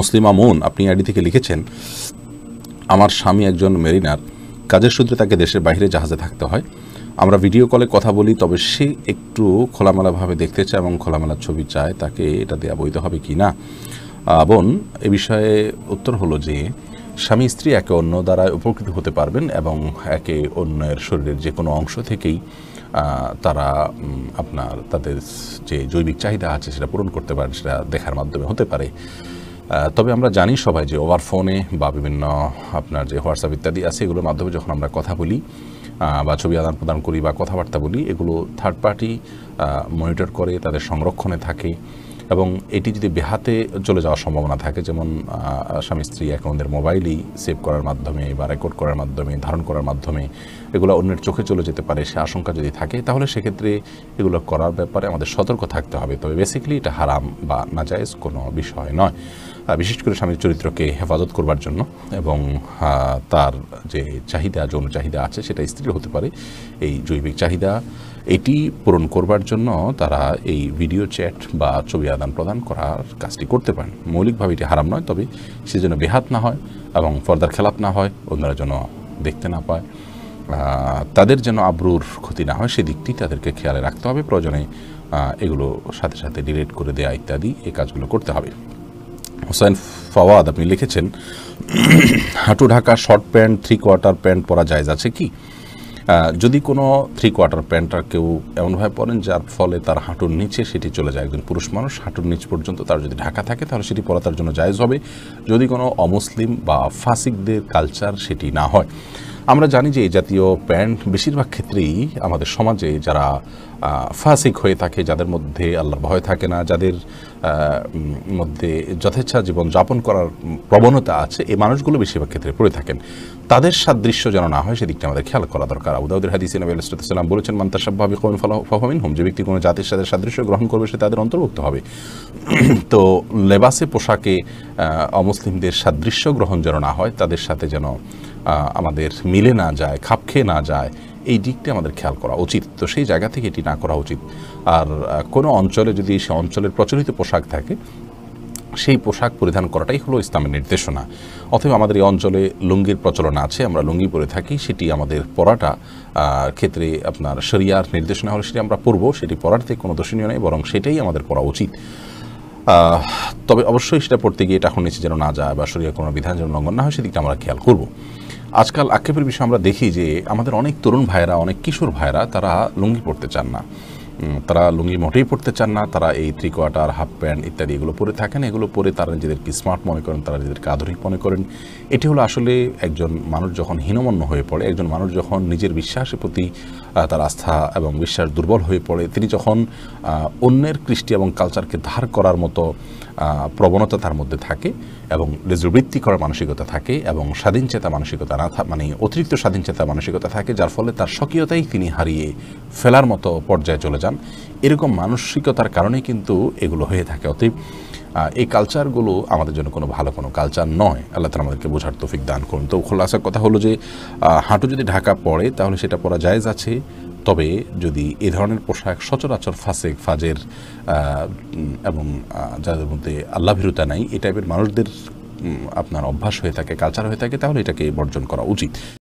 মুসলিমা মুন আপনি আইডি থেকে লিখেছেন আমার স্বামী একজন মেরিনার কাজের সূত্রে তাকে দেশের বাইরে জাহাজে থাকতে হয় আমরা ভিডিও কলে কথা বলি তবে সে একটু খোলামেলাভাবে দেখতে চায় এবং খোলামেলার ছবি চায় তাকে এটা দেওয়া বৈধ হবে কি না বোন এ বিষয়ে উত্তর হলো যে স্বামী স্ত্রী একে অন্য দ্বারা উপকৃত হতে পারবেন এবং একে অন্যের শরীরের যে কোনো অংশ থেকেই তারা আপনার তাদের যে জৈবিক চাহিদা আছে সেটা পূরণ করতে পারে সেটা দেখার মাধ্যমে হতে পারে তবে আমরা জানি সবাই যে ওভার ফোনে বা বিভিন্ন আপনার যে হোয়াটসঅ্যাপ ইত্যাদি আছে এগুলোর মাধ্যমে যখন আমরা কথা বলি বা ছবি আদান প্রদান করি বা কথাবার্তা বলি এগুলো থার্ড পার্টি মনিটর করে তাদের সংরক্ষণে থাকে এবং এটি যদি বেহাতে চলে যাওয়ার সম্ভাবনা থাকে যেমন স্বামী স্ত্রী অ্যাকাউন্টের মোবাইলেই সেভ করার মাধ্যমে বা রেকর্ড করার মাধ্যমে ধারণ করার মাধ্যমে এগুলো অন্যের চোখে চলে যেতে পারে সে আশঙ্কা যদি থাকে তাহলে সেক্ষেত্রে এগুলো করার ব্যাপারে আমাদের সতর্ক থাকতে হবে তবে বেসিক্যালি এটা হারাম বা নাজায়জ কোনো বিষয় নয় বিশেষ করে স্বামীর চরিত্রকে হেফাজত করবার জন্য এবং তার যে চাহিদা যৌন চাহিদা আছে সেটা স্ত্রীর হতে পারে এই জৈবিক চাহিদা এটি পূরণ করবার জন্য তারা এই ভিডিও চ্যাট বা ছবি আদান প্রদান করার কাজটি করতে পারেন মৌলিকভাবে এটি হারাম নয় তবে সে যেন বেহাত না হয় এবং ফর্দার খেলাপ না হয় অন্যরা যেন দেখতে না পায় তাদের যেন আব্রুর ক্ষতি না হয় সে দিকটি তাদেরকে খেয়ালে রাখতে হবে প্রয়োজনে এগুলো সাথে সাথে ডিলেট করে দেয়া ইত্যাদি এই কাজগুলো করতে হবে হোসেন ফাওয়াদ আপনি লিখেছেন হাঁটু ঢাকা short pant three quarter pant পরা যায় আছে কি যদি কোনো থ্রি কোয়ার্টার প্যান্টটা কেউ এমনভাবে পরেন যার ফলে তার হাঁটুর নিচে সেটি চলে যায় একজন পুরুষ মানুষ হাঁটুর নিচ পর্যন্ত তার যদি ঢাকা থাকে তাহলে সেটি পরা তার জন্য জায়জ হবে যদি কোনো অমুসলিম বা ফাসিকদের কালচার সেটি না হয় আমরা জানি যে এই জাতীয় প্যান্ট বেশিরভাগ ক্ষেত্রেই আমাদের সমাজে যারা ফাসিক হয়ে থাকে যাদের মধ্যে আল্লাহর ভয় থাকে না যাদের মধ্যে যথেচ্ছা জীবন যাপন করার প্রবণতা আছে এই মানুষগুলো বেশিরভাগ ক্ষেত্রে পড়ে থাকেন তাদের সাদৃশ্য যেন না হয় সেদিকটা আমাদের খেয়াল করা দরকার আবুদাউদ্দিন হাদিস নবী আলাইসালাম বলেছেন মান্তাসাব্বাবি কোন ফলাফমিন হোম যে ব্যক্তি কোনো জাতির সাথে সাদৃশ্য গ্রহণ করবে সে তাদের অন্তর্ভুক্ত হবে তো লেবাসে পোশাকে অমুসলিমদের সাদৃশ্য গ্রহণ যেন না হয় তাদের সাথে যেন আমাদের মিলে না যায় খাপ খেয়ে না যায় এই দিকটা আমাদের খেয়াল করা উচিত তো সেই জায়গা থেকে এটি না করা উচিত আর কোনো অঞ্চলে যদি সে অঞ্চলের প্রচলিত পোশাক থাকে সেই পোশাক পরিধান করাটাই হলো ইসলামের নির্দেশনা অথবা আমাদের এই অঞ্চলে লুঙ্গির প্রচলন আছে আমরা লুঙ্গি পরে থাকি সেটি আমাদের পরাটা ক্ষেত্রে আপনার শরিয়ার নির্দেশনা হলে সেটি আমরা পরব সেটি পরার থেকে কোনো দর্শনীয় নেই বরং সেটাই আমাদের পরা উচিত তবে অবশ্যই সেটা পড়তে গিয়ে এটা এখন নিচে যেন না যায় বা সরিয়ার কোনো বিধান যেন লঙ্ঘন না হয় সেদিকটা আমরা খেয়াল করব আজকাল আক্ষেপের বিষয়ে আমরা দেখি যে আমাদের অনেক তরুণ ভাইরা অনেক কিশোর ভাইরা তারা লুঙ্গি পড়তে চান না তারা লুঙ্গি মোটেই পড়তে চান না তারা এই থ্রি কোয়ার্টার হাফ প্যান্ট ইত্যাদি এগুলো পরে থাকেন এগুলো পরে তারা নিজেদেরকে স্মার্ট মনে করেন তারা নিজেদেরকে আধুনিক মনে করেন এটি হলো আসলে একজন মানুষ যখন হীনমন্য হয়ে পড়ে একজন মানুষ যখন নিজের বিশ্বাসের প্রতি তার আস্থা এবং বিশ্বাস দুর্বল হয়ে পড়ে তিনি যখন অন্যের কৃষ্টি এবং কালচারকে ধার করার মতো প্রবণতা তার মধ্যে থাকে এবং নিজবৃত্তি করার মানসিকতা থাকে এবং স্বাধীনচেতা মানসিকতা না মানে অতিরিক্ত স্বাধীনচেতা মানসিকতা থাকে যার ফলে তার স্বকীয়তাই তিনি হারিয়ে ফেলার মতো পর্যায়ে চলে যান এরকম মানসিকতার কারণে কিন্তু এগুলো হয়ে থাকে অতএব এই কালচারগুলো আমাদের জন্য কোনো ভালো কোনো কালচার নয় আল্লাহ তালা আমাদেরকে বোঝার তোফিক দান করুন তো খোলাসার কথা হলো যে হাঁটু যদি ঢাকা পড়ে তাহলে সেটা পরা জায়জ আছে তবে যদি এ ধরনের পোশাক সচরাচর ফাসেক ফাজের এবং যাদের মধ্যে আল্লাভীরতা নাই এ টাইপের মানুষদের আপনার অভ্যাস হয়ে থাকে কালচার হয়ে থাকে তাহলে এটাকে বর্জন করা উচিত